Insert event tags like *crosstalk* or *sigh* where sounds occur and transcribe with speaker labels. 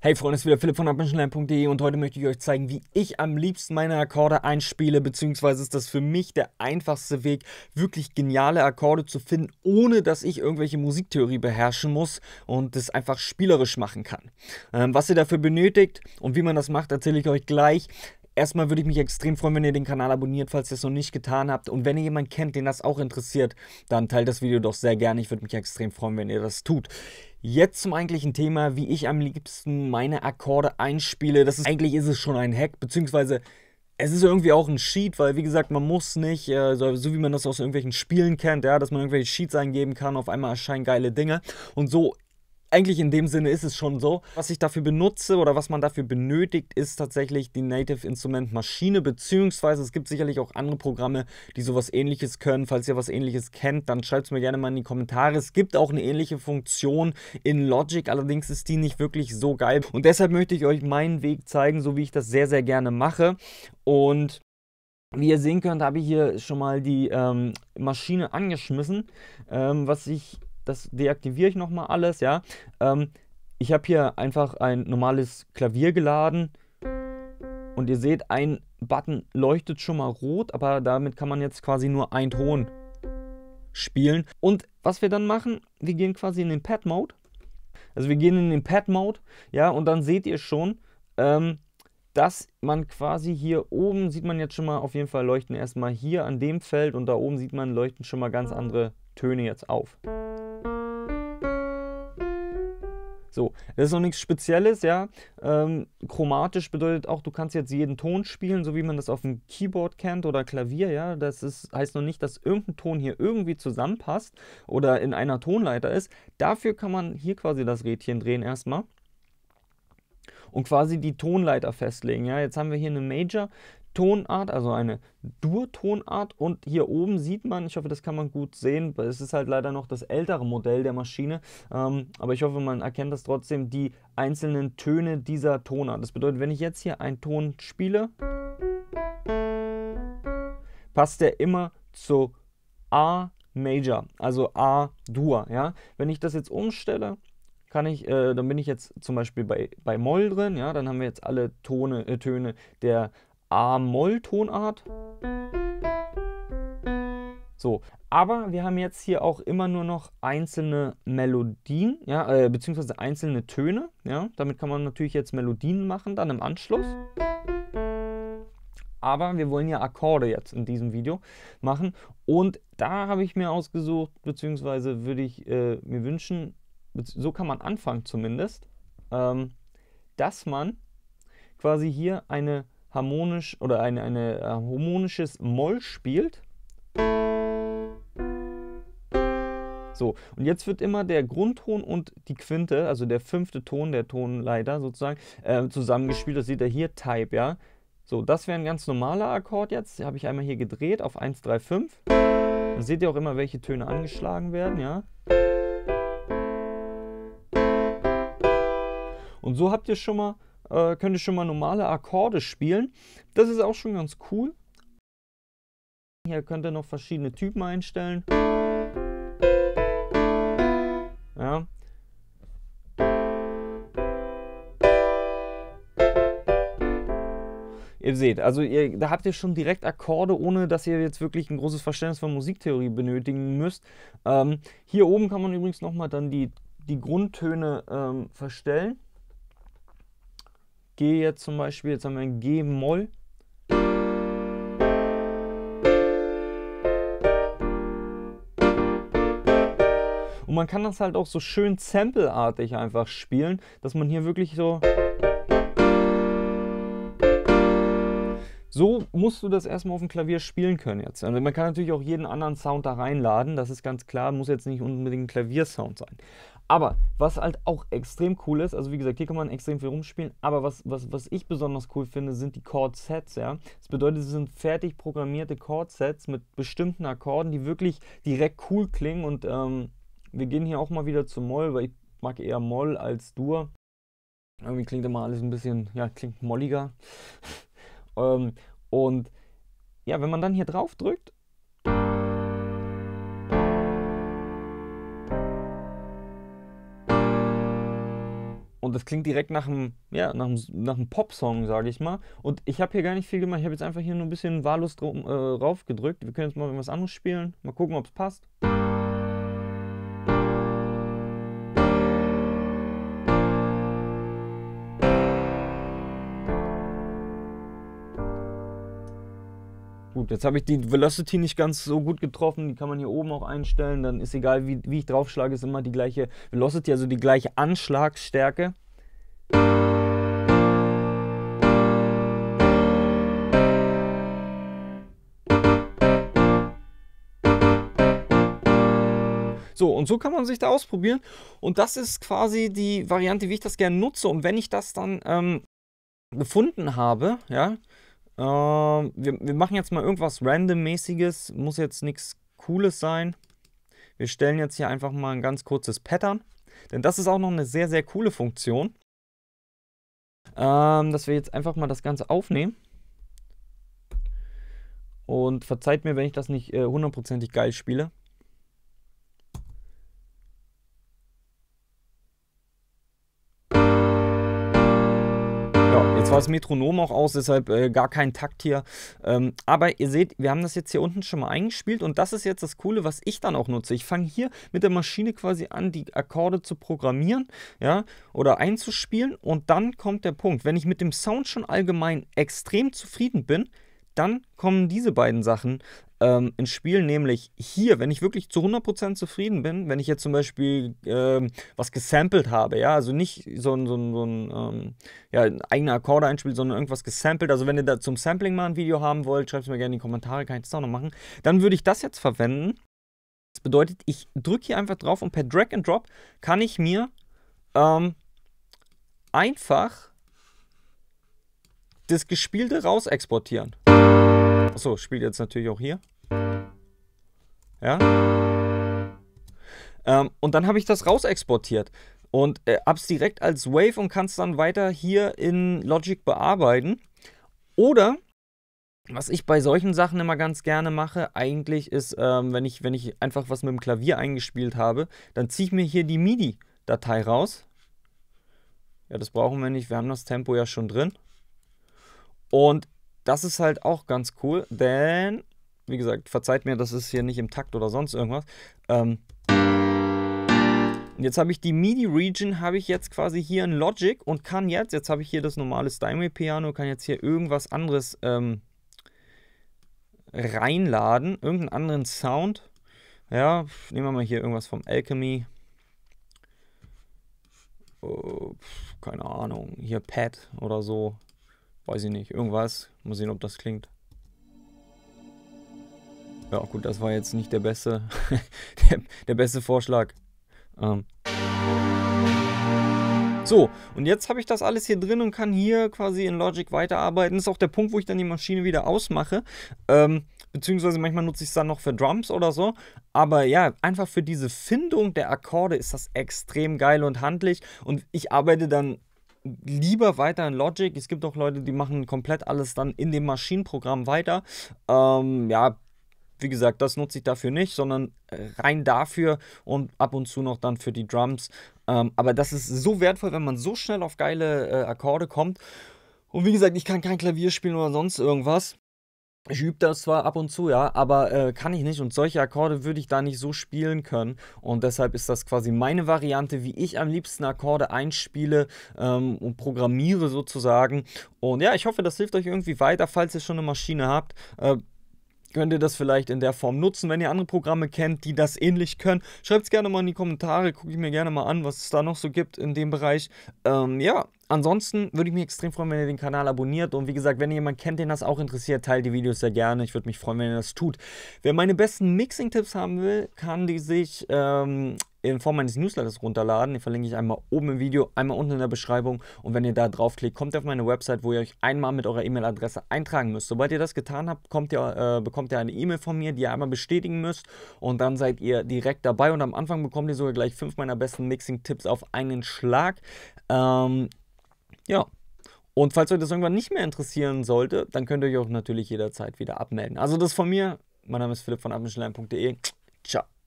Speaker 1: Hey Freunde, es ist wieder Philipp von abmenschenlernen.de und heute möchte ich euch zeigen, wie ich am liebsten meine Akkorde einspiele, beziehungsweise ist das für mich der einfachste Weg, wirklich geniale Akkorde zu finden, ohne dass ich irgendwelche Musiktheorie beherrschen muss und das einfach spielerisch machen kann. Ähm, was ihr dafür benötigt und wie man das macht, erzähle ich euch gleich. Erstmal würde ich mich extrem freuen, wenn ihr den Kanal abonniert, falls ihr es noch nicht getan habt. Und wenn ihr jemanden kennt, den das auch interessiert, dann teilt das Video doch sehr gerne. Ich würde mich extrem freuen, wenn ihr das tut. Jetzt zum eigentlichen Thema, wie ich am liebsten meine Akkorde einspiele. Das ist, eigentlich ist es schon ein Hack, beziehungsweise es ist irgendwie auch ein Sheet, weil wie gesagt, man muss nicht, äh, so, so, wie man das aus irgendwelchen Spielen kennt, ja, dass man irgendwelche Sheets eingeben kann, auf einmal erscheinen geile Dinge. Und so eigentlich in dem Sinne ist es schon so. Was ich dafür benutze oder was man dafür benötigt, ist tatsächlich die Native Instrument Maschine, beziehungsweise es gibt sicherlich auch andere Programme, die sowas ähnliches können. Falls ihr was ähnliches kennt, dann schreibt es mir gerne mal in die Kommentare. Es gibt auch eine ähnliche Funktion in Logic, allerdings ist die nicht wirklich so geil. Und deshalb möchte ich euch meinen Weg zeigen, so wie ich das sehr, sehr gerne mache. Und wie ihr sehen könnt, habe ich hier schon mal die ähm, Maschine angeschmissen. Ähm, was ich das deaktiviere ich nochmal alles, ja. Ähm, ich habe hier einfach ein normales Klavier geladen und ihr seht, ein Button leuchtet schon mal rot, aber damit kann man jetzt quasi nur einen Ton spielen. Und was wir dann machen, wir gehen quasi in den Pad-Mode. Also wir gehen in den Pad-Mode, ja, und dann seht ihr schon, ähm, dass man quasi hier oben sieht man jetzt schon mal auf jeden Fall leuchten erstmal hier an dem Feld und da oben sieht man leuchten schon mal ganz andere Töne jetzt auf. So, das ist noch nichts Spezielles, ja. Ähm, chromatisch bedeutet auch, du kannst jetzt jeden Ton spielen, so wie man das auf dem Keyboard kennt oder Klavier, ja. Das ist, heißt noch nicht, dass irgendein Ton hier irgendwie zusammenpasst oder in einer Tonleiter ist. Dafür kann man hier quasi das Rädchen drehen erstmal und quasi die Tonleiter festlegen. Ja, jetzt haben wir hier eine Major, Tonart, also eine Dur-Tonart. Und hier oben sieht man, ich hoffe, das kann man gut sehen, es ist halt leider noch das ältere Modell der Maschine, ähm, aber ich hoffe, man erkennt das trotzdem, die einzelnen Töne dieser Tonart. Das bedeutet, wenn ich jetzt hier einen Ton spiele, passt der immer zu A Major, also A-Dur. Ja? Wenn ich das jetzt umstelle, kann ich, äh, dann bin ich jetzt zum Beispiel bei, bei Moll drin, ja, dann haben wir jetzt alle Tone, äh, Töne der A-Moll-Tonart. So, aber wir haben jetzt hier auch immer nur noch einzelne Melodien, ja, äh, beziehungsweise einzelne Töne. Ja, damit kann man natürlich jetzt Melodien machen, dann im Anschluss. Aber wir wollen ja Akkorde jetzt in diesem Video machen. Und da habe ich mir ausgesucht, beziehungsweise würde ich äh, mir wünschen, so kann man anfangen zumindest, ähm, dass man quasi hier eine harmonisch oder ein, eine, äh, harmonisches Moll spielt. So, und jetzt wird immer der Grundton und die Quinte, also der fünfte Ton, der Tonleiter sozusagen, äh, zusammengespielt. Das sieht ihr hier, Type, ja. So, das wäre ein ganz normaler Akkord jetzt. Habe ich einmal hier gedreht auf 1, 3, 5. Dann seht ihr auch immer, welche Töne angeschlagen werden, ja. Und so habt ihr schon mal äh, könnt ihr schon mal normale Akkorde spielen. Das ist auch schon ganz cool. Hier könnt ihr noch verschiedene Typen einstellen. Ja. Ihr seht, also ihr, da habt ihr schon direkt Akkorde, ohne dass ihr jetzt wirklich ein großes Verständnis von Musiktheorie benötigen müsst. Ähm, hier oben kann man übrigens nochmal dann die, die Grundtöne ähm, verstellen. G jetzt zum Beispiel, jetzt haben wir ein G-Moll. Und man kann das halt auch so schön sampleartig einfach spielen, dass man hier wirklich so... So musst du das erstmal auf dem Klavier spielen können jetzt. Also man kann natürlich auch jeden anderen Sound da reinladen, das ist ganz klar, muss jetzt nicht unbedingt ein Klaviersound sein. Aber was halt auch extrem cool ist, also wie gesagt, hier kann man extrem viel rumspielen, aber was, was, was ich besonders cool finde, sind die Chord-Sets, ja. Das bedeutet, es sind fertig programmierte Chord-Sets mit bestimmten Akkorden, die wirklich direkt cool klingen und ähm, wir gehen hier auch mal wieder zu Moll, weil ich mag eher Moll als Dur. Irgendwie klingt immer alles ein bisschen, ja, klingt molliger. Ähm, und ja, wenn man dann hier drauf drückt, und das klingt direkt nach einem, ja, nach einem, nach einem Popsong, sage ich mal. Und ich habe hier gar nicht viel gemacht. Ich habe jetzt einfach hier nur ein bisschen wahllos drauf, äh, raufgedrückt. Wir können jetzt mal was anderes spielen. Mal gucken, ob es passt. gut. Jetzt habe ich die Velocity nicht ganz so gut getroffen. Die kann man hier oben auch einstellen. Dann ist egal, wie, wie ich draufschlage, ist immer die gleiche Velocity, also die gleiche Anschlagsstärke. So, und so kann man sich da ausprobieren. Und das ist quasi die Variante, wie ich das gerne nutze. Und wenn ich das dann ähm, gefunden habe, ja, äh, wir, wir machen jetzt mal irgendwas randommäßiges. Muss jetzt nichts Cooles sein. Wir stellen jetzt hier einfach mal ein ganz kurzes Pattern. Denn das ist auch noch eine sehr, sehr coole Funktion. Ähm, dass wir jetzt einfach mal das Ganze aufnehmen. Und verzeiht mir, wenn ich das nicht äh, hundertprozentig äh, geil spiele. zwar das Metronom auch aus, deshalb äh, gar kein Takt hier. Ähm, aber ihr seht, wir haben das jetzt hier unten schon mal eingespielt und das ist jetzt das Coole, was ich dann auch nutze. Ich fange hier mit der Maschine quasi an, die Akkorde zu programmieren ja, oder einzuspielen und dann kommt der Punkt. Wenn ich mit dem Sound schon allgemein extrem zufrieden bin, dann kommen diese beiden Sachen ähm, in Spielen, nämlich hier, wenn ich wirklich zu 100% zufrieden bin, wenn ich jetzt zum Beispiel ähm, was gesampelt habe, ja, also nicht so ein, so ein, so ein ähm, ja, eigener Akkorde einspielt, sondern irgendwas gesampelt. Also wenn ihr da zum Sampling mal ein Video haben wollt, schreibt es mir gerne in die Kommentare, kann ich das auch noch machen. Dann würde ich das jetzt verwenden. Das bedeutet, ich drücke hier einfach drauf und per Drag and Drop kann ich mir ähm, einfach das Gespielte raus exportieren. Achso, spielt jetzt natürlich auch hier. Ja. Ähm, und dann habe ich das raus exportiert und äh, hab's direkt als Wave und kann es dann weiter hier in Logic bearbeiten. Oder was ich bei solchen Sachen immer ganz gerne mache, eigentlich ist, ähm, wenn, ich, wenn ich einfach was mit dem Klavier eingespielt habe, dann ziehe ich mir hier die MIDI-Datei raus. Ja, das brauchen wir nicht, wir haben das Tempo ja schon drin. Und das ist halt auch ganz cool, denn, wie gesagt, verzeiht mir, das ist hier nicht im Takt oder sonst irgendwas. Ähm, und jetzt habe ich die MIDI-Region, habe ich jetzt quasi hier in Logic und kann jetzt, jetzt habe ich hier das normale Steinway-Piano, kann jetzt hier irgendwas anderes ähm, reinladen, irgendeinen anderen Sound. Ja, nehmen wir mal hier irgendwas vom Alchemy. Oh, keine Ahnung, hier Pad oder so. Weiß ich nicht, irgendwas. Mal sehen, ob das klingt. Ja, gut, das war jetzt nicht der beste, *laughs* der, der, beste Vorschlag. Ähm. So, und jetzt habe ich das alles hier drin und kann hier quasi in Logic weiterarbeiten. Das ist auch der Punkt, wo ich dann die Maschine wieder ausmache. Ähm, beziehungsweise manchmal nutze ich es dann noch für Drums oder so. Aber ja, einfach für diese Findung der Akkorde ist das extrem geil und handlich. Und ich arbeite dann lieber weiter in Logic. Es gibt auch Leute, die machen komplett alles dann in dem Maschinenprogramm weiter. Ähm, ja, wie gesagt, das nutze ich dafür nicht, sondern äh, rein dafür und ab und zu noch dann für die Drums. Ähm, aber das ist so wertvoll, wenn man so schnell auf geile äh, Akkorde kommt. Und wie gesagt, ich kann kein Klavier spielen oder sonst irgendwas. Ich übe das zwar ab und zu, ja, aber äh, kann ich nicht und solche Akkorde würde ich da nicht so spielen können und deshalb ist das quasi meine Variante, wie ich am liebsten Akkorde einspiele ähm, und programmiere sozusagen und ja, ich hoffe, das hilft euch irgendwie weiter, falls ihr schon eine Maschine habt. Äh, könnt ihr das vielleicht in der Form nutzen. Wenn ihr andere Programme kennt, die das ähnlich können, schreibt es gerne mal in die Kommentare, gucke ich mir gerne mal an, was es da noch so gibt in dem Bereich. Ähm, ja, ansonsten würde ich mich extrem freuen, wenn ihr den Kanal abonniert und wie gesagt, wenn ihr jemanden kennt, den das auch interessiert, teilt die Videos sehr gerne. Ich würde mich freuen, wenn ihr das tut. Wer meine besten Mixing-Tipps haben will, kann die sich ähm, in Form meines Newsletters runterladen. Den verlinke ich einmal oben im Video, einmal unten in der Beschreibung. Und wenn ihr da draufklickt, kommt ihr auf meine Website, wo ihr euch einmal mit eurer E-Mail-Adresse eintragen müsst. Sobald ihr das getan habt, ihr, äh, bekommt ihr eine E-Mail von mir, die ihr einmal bestätigen müsst. Und dann seid ihr direkt dabei. Und am Anfang bekommt ihr sogar gleich fünf meiner besten Mixing-Tipps auf einen Schlag. Ähm, ja. Und falls euch das irgendwann nicht mehr interessieren sollte, dann könnt ihr euch auch natürlich jederzeit wieder abmelden. Also das von mir. Mein Name ist Philipp von abendschleim.de. Ciao.